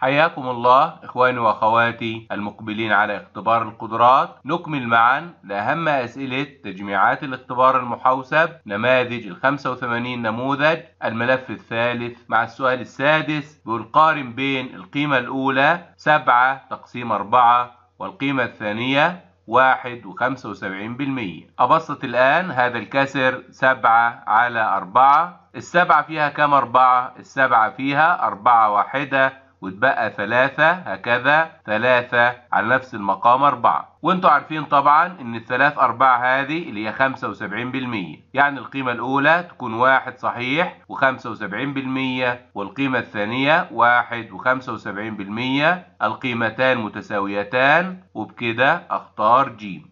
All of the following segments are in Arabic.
حياكم الله إخواني وأخواتي المقبلين على اختبار القدرات نكمل معا لأهم أسئلة تجميعات الاختبار المحوسب نماذج ال 85 نموذج الملف الثالث مع السؤال السادس بنقارن بين القيمة الأولى 7 تقسيم 4 والقيمة الثانية 1 و75% أبسط الآن هذا الكسر 7 على 4 السبعة فيها كم أربعة؟ السبعة فيها أربعة واحدة وتبقى ثلاثة هكذا ثلاثة على نفس المقام أربعة وانتوا عارفين طبعا ان الثلاث أربعة هذه اللي هي خمسة وسبعين بالمية يعني القيمة الأولى تكون واحد صحيح وخمسة وسبعين بالمية والقيمة الثانية واحد وخمسة وسبعين بالمية القيمتان متساويتان وبكده أختار جيم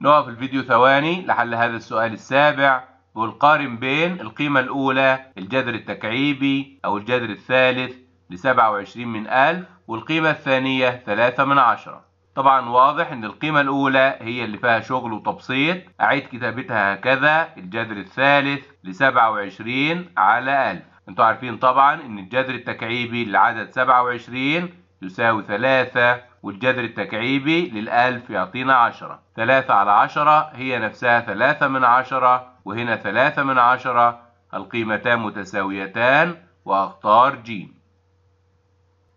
نقف الفيديو ثواني لحل هذا السؤال السابع ونقارن بين القيمة الأولى الجذر التكعيبي أو الجذر الثالث ل 27 من 1000 والقيمة الثانية 3 من عشرة طبعا واضح ان القيمة الاولى هي اللي فيها شغل وتبسيط اعيد كتابتها هكذا الجذر الثالث ل 27 على 1000 انتوا عارفين طبعا ان الجذر التكعيبي لعدد 27 يساوي 3 والجذر التكعيبي للألف يعطينا عشرة ثلاثة على عشرة هي نفسها ثلاثة من عشرة وهنا ثلاثة من عشرة القيمتان متساويتان وأختار ج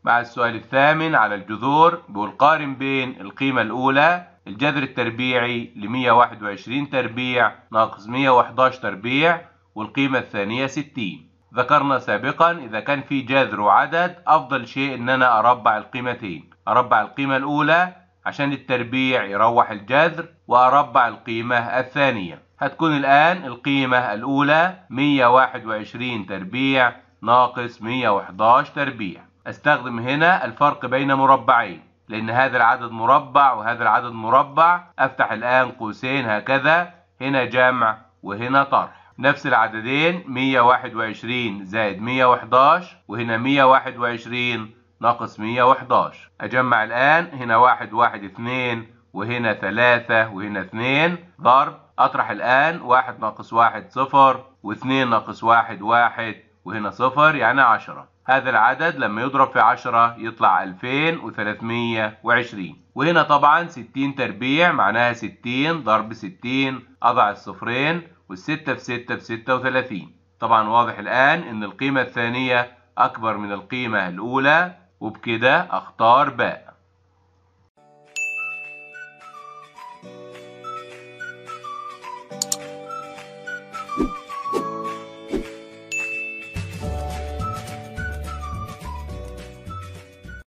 مع السؤال الثامن على الجذور بقول قارن بين القيمة الأولى الجذر التربيعي ل 121 تربيع ناقص 111 تربيع والقيمة الثانية 60 ذكرنا سابقا إذا كان في جذر وعدد أفضل شيء إن أنا أربع القيمتين أربع القيمة الأولى عشان التربيع يروح الجذر وأربع القيمة الثانية هتكون الآن القيمة الأولى 121 تربيع ناقص 111 تربيع استخدم هنا الفرق بين مربعين لأن هذا العدد مربع وهذا العدد مربع أفتح الآن قوسين هكذا هنا جمع وهنا طرح نفس العددين 121 زائد 111 وهنا 121 ناقص 111 أجمع الآن هنا واحد واحد 2 وهنا ثلاثة وهنا 2 ضرب أطرح الآن واحد ناقص واحد صفر واثنين ناقص واحد واحد وهنا صفر يعني عشرة هذا العدد لما يضرب في 10 يطلع 2320 وهنا طبعا 60 تربيع معناها 60 ضرب 60 أضع الصفرين والستة في ستة في 36 طبعا واضح الآن إن القيمة الثانية أكبر من القيمة الأولى وبكده اختار باء